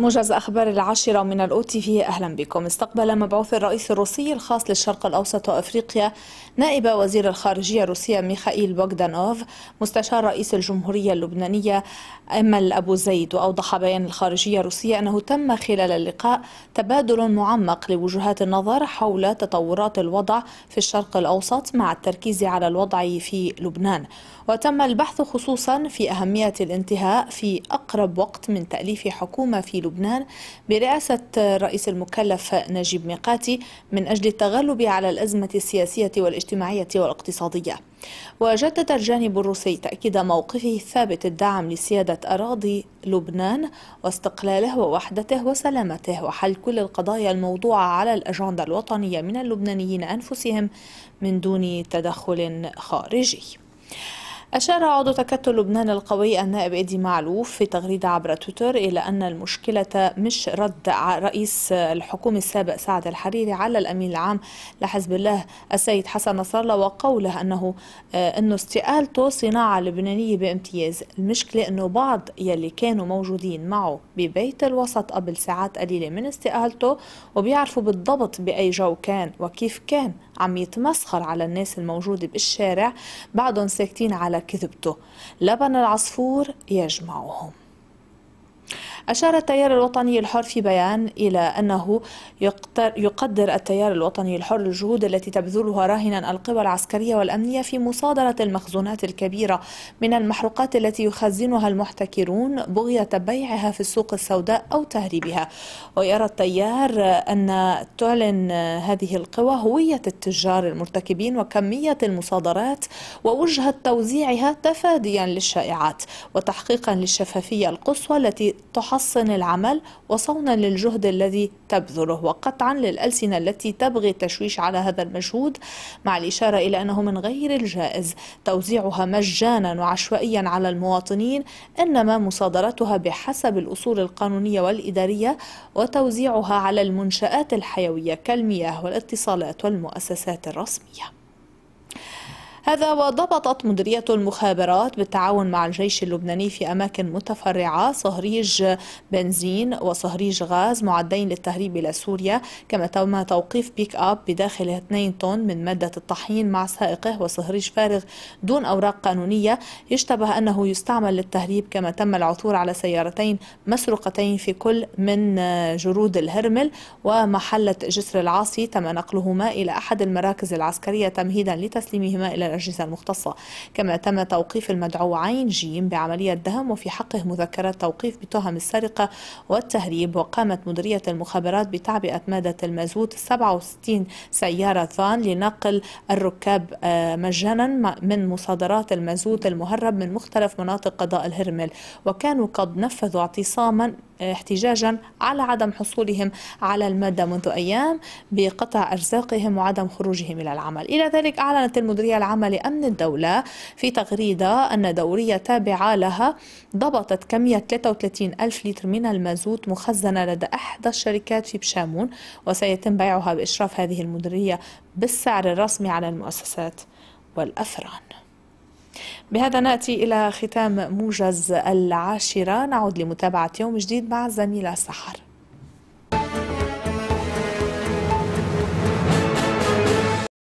موجز أخبار العاشرة من الأوتي في أهلا بكم استقبل مبعوث الرئيس الروسي الخاص للشرق الأوسط وأفريقيا نائب وزير الخارجية الروسية ميخائيل بوغدانوف مستشار رئيس الجمهورية اللبنانية أمل أبو زيد وأوضح بيان الخارجية الروسية أنه تم خلال اللقاء تبادل معمق لوجهات النظر حول تطورات الوضع في الشرق الأوسط مع التركيز على الوضع في لبنان وتم البحث خصوصا في أهمية الانتهاء في أقرب وقت من تأليف حكومة في لبنان لبنان برئاسة الرئيس المكلف نجيب ميقاتي من أجل التغلب على الأزمة السياسية والاجتماعية والاقتصادية وجدد الجانب الروسي تأكيد موقفه الثابت الدعم لسيادة أراضي لبنان واستقلاله ووحدته وسلامته وحل كل القضايا الموضوعة على الأجندة الوطنية من اللبنانيين أنفسهم من دون تدخل خارجي. أشار عضو تكتل لبنان القوي النائب إيدي معلوف في تغريدة عبر تويتر إلى أن المشكلة مش رد رئيس الحكومة السابق سعد الحريري على الأمين العام لحزب الله السيد حسن نصر الله وقوله أنه آه، أنه استقالته صناعة لبنانية بامتياز المشكلة أنه بعض يلي كانوا موجودين معه ببيت الوسط قبل ساعات قليلة من استقالته وبيعرفوا بالضبط بأي جو كان وكيف كان عم يتمسخر على الناس الموجودة بالشارع بعضهم ساكتين على كذبته لبن العصفور يجمعهم أشار التيار الوطني الحر في بيان إلى أنه يقدر التيار الوطني الحر الجهود التي تبذلها راهنا القوى العسكرية والأمنية في مصادرة المخزونات الكبيرة من المحروقات التي يخزنها المحتكرون بغية بيعها في السوق السوداء أو تهريبها ويرى التيار أن تعلن هذه القوى هوية التجار المرتكبين وكمية المصادرات ووجهة توزيعها تفاديا للشائعات وتحقيقا للشفافية القصوى التي تحقق محصن العمل وصونا للجهد الذي تبذله وقطعا للألسنة التي تبغي التشويش على هذا المجهود مع الإشارة إلى أنه من غير الجائز توزيعها مجانا وعشوائيا على المواطنين إنما مصادرتها بحسب الأصول القانونية والإدارية وتوزيعها على المنشآت الحيوية كالمياه والاتصالات والمؤسسات الرسمية هذا وضبطت مديرية المخابرات بالتعاون مع الجيش اللبناني في أماكن متفرعة صهريج بنزين وصهريج غاز معدين للتهريب إلى سوريا كما تم توقيف بيك أب بداخله 2 طن من مادة الطحين مع سائقه وصهريج فارغ دون أوراق قانونية يشتبه أنه يستعمل للتهريب كما تم العثور على سيارتين مسروقتين في كل من جرود الهرمل ومحلة جسر العاصي تم نقلهما إلى أحد المراكز العسكرية تمهيدا لتسليمهما إلى الأجهزة المختصة كما تم توقيف المدعو عين جيم بعملية دهم وفي حقه مذكرة توقيف بتهم السرقة والتهريب وقامت مديرية المخابرات بتعبئة مادة المازوت 67 سيارة فان لنقل الركاب آه، مجانا من مصادرات المازوت المهرب من مختلف مناطق قضاء الهرمل وكانوا قد نفذوا اعتصاما احتجاجا على عدم حصولهم على المادة منذ أيام بقطع أرزاقهم وعدم خروجهم إلى العمل إلى ذلك أعلنت المديرية العامة لأمن الدولة في تغريدة أن دورية تابعة لها ضبطت كمية 33 ألف لتر من المازوت مخزنة لدى إحدى الشركات في بشامون وسيتم بيعها بإشراف هذه المديرية بالسعر الرسمي على المؤسسات والأفران بهذا نأتي إلى ختام موجز العاشرة نعود لمتابعة يوم جديد مع الزميلة سحر